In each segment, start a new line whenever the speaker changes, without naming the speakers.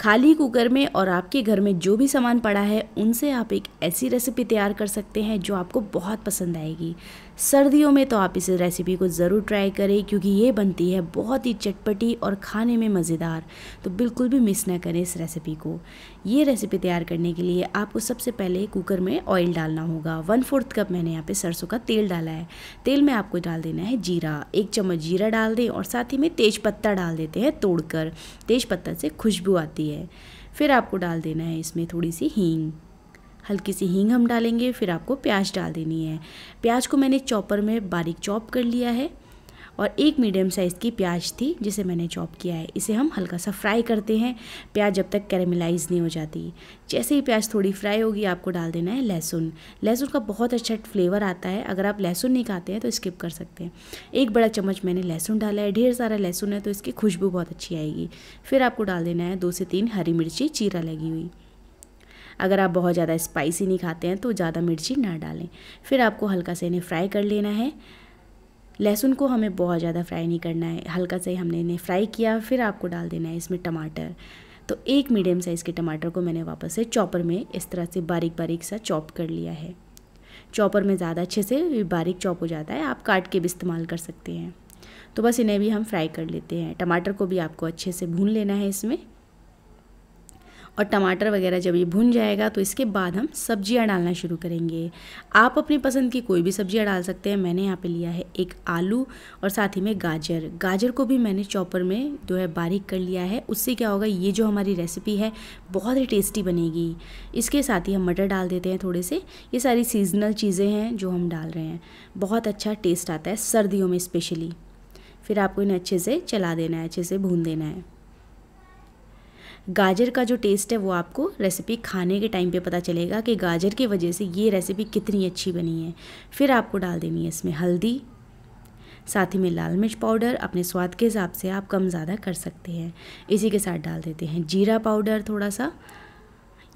खाली कुकर में और आपके घर में जो भी सामान पड़ा है उनसे आप एक ऐसी रेसिपी तैयार कर सकते हैं जो आपको बहुत पसंद आएगी सर्दियों में तो आप इस रेसिपी को ज़रूर ट्राई करें क्योंकि ये बनती है बहुत ही चटपटी और खाने में मज़ेदार तो बिल्कुल भी मिस ना करें इस रेसिपी को ये रेसिपी तैयार करने के लिए आपको सबसे पहले कुकर में ऑयल डालना होगा वन फोर्थ कप मैंने यहाँ पे सरसों का तेल डाला है तेल में आपको डाल देना है जीरा एक चम्मच जीरा डाल दें और साथ ही में तेज पत्ता डाल देते हैं तोड़कर तेज पत्ता से खुशबू आती है फिर आपको डाल देना है इसमें थोड़ी सी हींग हल्की सी हींग हम डालेंगे फिर आपको प्याज डाल देनी है प्याज को मैंने चॉपर में बारीक चॉप कर लिया है और एक मीडियम साइज़ की प्याज थी जिसे मैंने चॉप किया है इसे हम हल्का सा फ्राई करते हैं प्याज जब तक कैरेमलाइज नहीं हो जाती जैसे ही प्याज थोड़ी फ्राई होगी आपको डाल देना है लहसुन लहसुन का बहुत अच्छा फ्लेवर आता है अगर आप लहसुन नहीं खाते हैं तो स्किप कर सकते हैं एक बड़ा चम्मच मैंने लहसुन डाला है ढेर सारा लहसुन है तो इसकी खुशबू बहुत अच्छी आएगी फिर आपको डाल देना है दो से तीन हरी मिर्ची चीरा लगी हुई अगर आप बहुत ज़्यादा स्पाइसी नहीं खाते हैं तो ज़्यादा मिर्ची ना डालें फिर आपको हल्का से इन्हें फ्राई कर लेना है लहसुन को हमें बहुत ज़्यादा फ्राई नहीं करना है हल्का से हमने इन्हें फ्राई किया फिर आपको डाल देना है इसमें टमाटर तो एक मीडियम साइज़ के टमाटर को मैंने वापस से चॉपर में इस तरह से बारीक बारीक सा चॉप कर लिया है चॉपर में ज़्यादा अच्छे से बारीक चॉप हो जाता है आप काट के भी इस्तेमाल कर सकते हैं तो बस इन्हें भी हम फ्राई कर लेते हैं टमाटर को भी आपको अच्छे से भून लेना है इसमें और टमाटर वगैरह जब ये भुन जाएगा तो इसके बाद हम सब्जियाँ डालना शुरू करेंगे आप अपनी पसंद की कोई भी सब्जियाँ डाल सकते हैं मैंने यहाँ पे लिया है एक आलू और साथ ही में गाजर गाजर को भी मैंने चॉपर में जो है बारीक कर लिया है उससे क्या होगा ये जो हमारी रेसिपी है बहुत ही टेस्टी बनेगी इसके साथ ही हम मटर डाल देते हैं थोड़े से ये सारी सीजनल चीज़ें हैं जो हम डाल रहे हैं बहुत अच्छा टेस्ट आता है सर्दियों में स्पेशली फिर आपको इन्हें अच्छे से चला देना है अच्छे से भून देना है गाजर का जो टेस्ट है वो आपको रेसिपी खाने के टाइम पे पता चलेगा कि गाजर की वजह से ये रेसिपी कितनी अच्छी बनी है फिर आपको डाल देनी है इसमें हल्दी साथ ही में लाल मिर्च पाउडर अपने स्वाद के हिसाब से आप कम ज़्यादा कर सकते हैं इसी के साथ डाल देते हैं जीरा पाउडर थोड़ा सा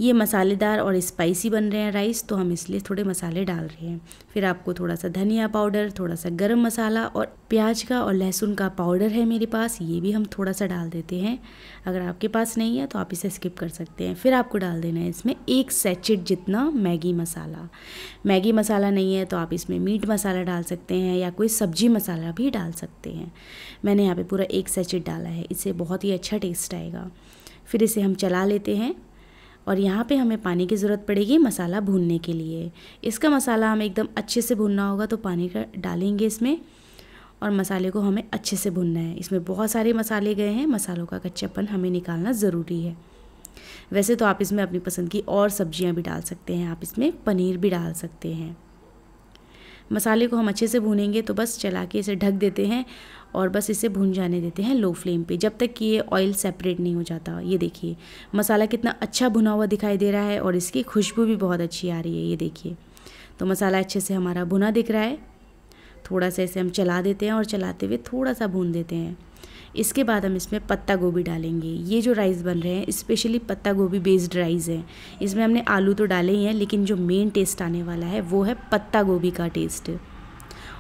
ये मसालेदार और स्पाइसी बन रहे हैं राइस तो हम इसलिए थोड़े मसाले डाल रहे हैं फिर आपको थोड़ा सा धनिया पाउडर थोड़ा सा गर्म मसाला और प्याज का और लहसुन का पाउडर है मेरे पास ये भी हम थोड़ा सा डाल देते हैं अगर आपके पास नहीं है तो आप इसे स्किप कर सकते हैं फिर आपको डाल देना है इसमें एक सैचेट जितना मैगी मसाला मैगी मसाला नहीं है तो आप इसमें मीट मसाला डाल सकते हैं या कोई सब्जी मसाला भी डाल सकते हैं मैंने यहाँ पर पूरा एक सैचेट डाला है इससे बहुत ही अच्छा टेस्ट आएगा फिर इसे हम चला लेते हैं और यहाँ पे हमें पानी की ज़रूरत पड़ेगी मसाला भूनने के लिए इसका मसाला हमें एकदम अच्छे से भूनना होगा तो पानी का डालेंगे इसमें और मसाले को हमें अच्छे से भूनना है इसमें बहुत सारे मसाले गए हैं मसालों का कच्चापन हमें निकालना ज़रूरी है वैसे तो आप इसमें अपनी पसंद की और सब्ज़ियाँ भी डाल सकते हैं आप इसमें पनीर भी डाल सकते हैं मसाले को हम अच्छे से भूनेंगे तो बस चला के इसे ढक देते हैं और बस इसे भून जाने देते हैं लो फ्लेम पे जब तक कि ये ऑयल सेपरेट नहीं हो जाता ये देखिए मसाला कितना अच्छा भुना हुआ दिखाई दे रहा है और इसकी खुशबू भी बहुत अच्छी आ रही है ये देखिए तो मसाला अच्छे से हमारा भुना दिख रहा है थोड़ा सा इसे हम चला देते हैं और चलाते हुए थोड़ा सा भून देते हैं इसके बाद हम इसमें पत्ता गोभी डालेंगे ये जो राइस बन रहे हैं स्पेशली पत्ता गोभी बेस्ड राइस है इसमें हमने आलू तो डाले ही हैं लेकिन जो मेन टेस्ट आने वाला है वो है पत्ता गोभी का टेस्ट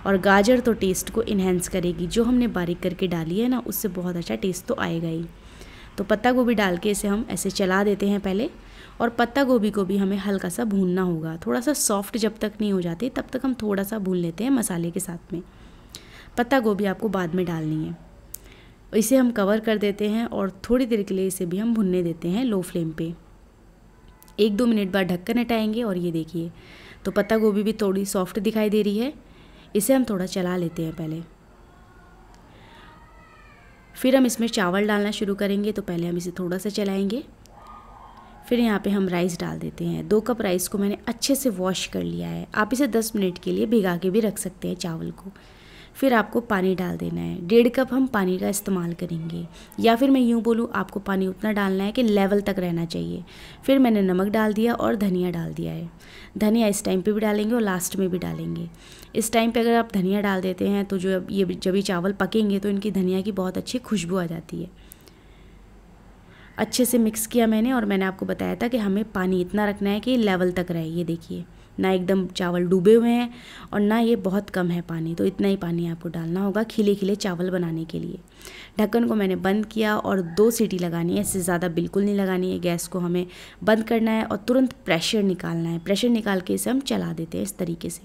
और गाजर तो टेस्ट को इन्हेंस करेगी जो हमने बारीक करके डाली है ना उससे बहुत अच्छा टेस्ट तो आएगा ही तो पत्ता गोभी डाल के इसे हम ऐसे चला देते हैं पहले और पत्ता गोभी को भी हमें हल्का सा भूनना होगा थोड़ा सा सॉफ्ट जब तक नहीं हो जाती तब तक हम थोड़ा सा भून लेते हैं मसाले के साथ में पत्ता गोभी आपको बाद में डालनी है इसे हम कवर कर देते हैं और थोड़ी देर के लिए इसे भी हम भुनने देते हैं लो फ्लेम पे एक दो मिनट बाद ढक्कन हटाएंगे और ये देखिए तो पत्ता गोभी भी थोड़ी सॉफ्ट दिखाई दे रही है इसे हम थोड़ा चला लेते हैं पहले फिर हम इसमें चावल डालना शुरू करेंगे तो पहले हम इसे थोड़ा सा चलाएंगे फिर यहाँ पे हम राइस डाल देते हैं दो कप राइस को मैंने अच्छे से वॉश कर लिया है आप इसे 10 मिनट के लिए भिगा के भी रख सकते हैं चावल को फिर आपको पानी डाल देना है डेढ़ कप हम पानी का इस्तेमाल करेंगे या फिर मैं यूँ बोलूँ आपको पानी उतना डालना है कि लेवल तक रहना चाहिए फिर मैंने नमक डाल दिया और धनिया डाल दिया है धनिया इस टाइम पे भी डालेंगे और लास्ट में भी डालेंगे इस टाइम पे अगर आप धनिया डाल देते हैं तो जो ये जब ये चावल पकेंगे तो इनकी धनिया की बहुत अच्छी खुशबू आ जाती है अच्छे से मिक्स किया मैंने और मैंने आपको बताया था कि हमें पानी इतना रखना है कि लेवल तक रहे ये देखिए ना एकदम चावल डूबे हुए हैं और ना ये बहुत कम है पानी तो इतना ही पानी आपको डालना होगा खिले खिले चावल बनाने के लिए ढक्कन को मैंने बंद किया और दो सीटी लगानी है इससे ज़्यादा बिल्कुल नहीं लगानी है गैस को हमें बंद करना है और तुरंत प्रेशर निकालना है प्रेशर निकाल के इसे हम चला देते हैं इस तरीके से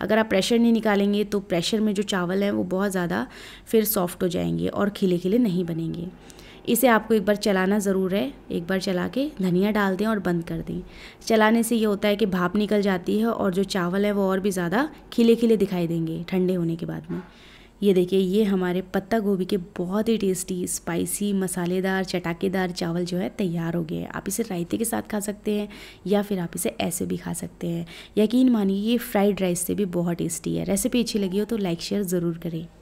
अगर आप प्रेशर नहीं निकालेंगे तो प्रेशर में जो चावल हैं वो बहुत ज़्यादा फिर सॉफ्ट हो जाएंगे और खिले खिले नहीं बनेंगे इसे आपको एक बार चलाना ज़रूर है एक बार चला के धनिया डाल दें और बंद कर दें चलाने से ये होता है कि भाप निकल जाती है और जो चावल है वो और भी ज़्यादा खिले खिले दिखाई देंगे ठंडे होने के बाद में ये देखिए ये हमारे पत्ता गोभी के बहुत ही टेस्टी स्पाइसी मसालेदार चटाकेदार चावल जो है तैयार हो गए हैं आप इसे रायते के साथ खा सकते हैं या फिर आप इसे ऐसे भी खा सकते हैं यकीन मानिए ये फ्राइड राइस से भी बहुत टेस्टी है रेसिपी अच्छी लगी हो तो लाइक शेयर ज़रूर करें